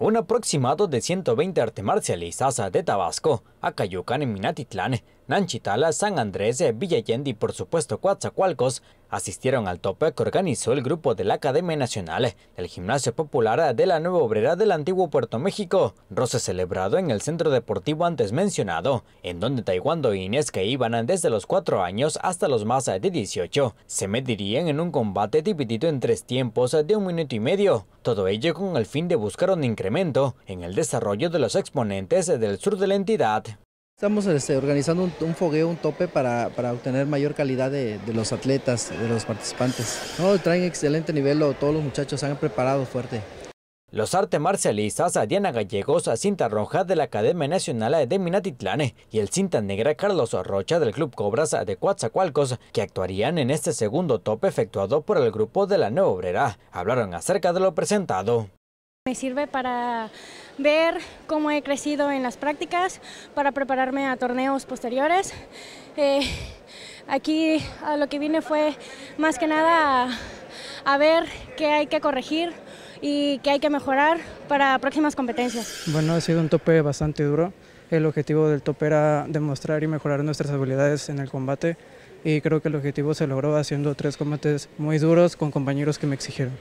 Un aproximado de 120 arte sasa de Tabasco, Acayucan, Minatitlán, Nanchitala, San Andrés, Villayendi y por supuesto Coatzacoalcos asistieron al tope que organizó el grupo de la Academia Nacional del Gimnasio Popular de la Nueva Obrera del Antiguo Puerto México, roce celebrado en el centro deportivo antes mencionado, en donde taekwondo e que iban desde los 4 años hasta los más de 18 se medirían en un combate dividido en tres tiempos de un minuto y medio, todo ello con el fin de buscar un incremento en el desarrollo de los exponentes del sur de la entidad. Estamos este, organizando un, fogueo, un tope para, obtener mayor calidad de, los atletas, de los participantes. No, traen excelente nivel, todos los muchachos han preparado fuerte. Los artes marcialistas Diana Gallegos, cinta roja de la Academia Nacional de Minatitlán y el cinta negra Carlos Rocha del Club Cobras de Coatzacoalcos, que actuarían en este segundo tope efectuado por el grupo de la Nueva Obrera, hablaron acerca de lo presentado. Me sirve para ver cómo he crecido en las prácticas, para prepararme a torneos posteriores. Eh, aquí a lo que vine fue más que nada a ver qué hay que corregir y qué hay que mejorar para próximas competencias. Bueno, ha sido un tope bastante duro. El objetivo del tope era demostrar y mejorar nuestras habilidades en el combate y creo que el objetivo se logró haciendo tres combates muy duros con compañeros que me exigieron.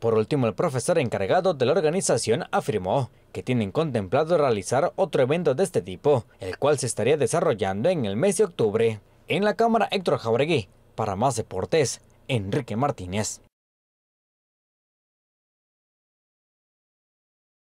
Por último, el profesor encargado de la organización afirmó que tienen contemplado realizar otro evento de este tipo, el cual se estaría desarrollando en el mes de octubre. En la Cámara Héctor Jauregui, para más deportes, Enrique Martínez.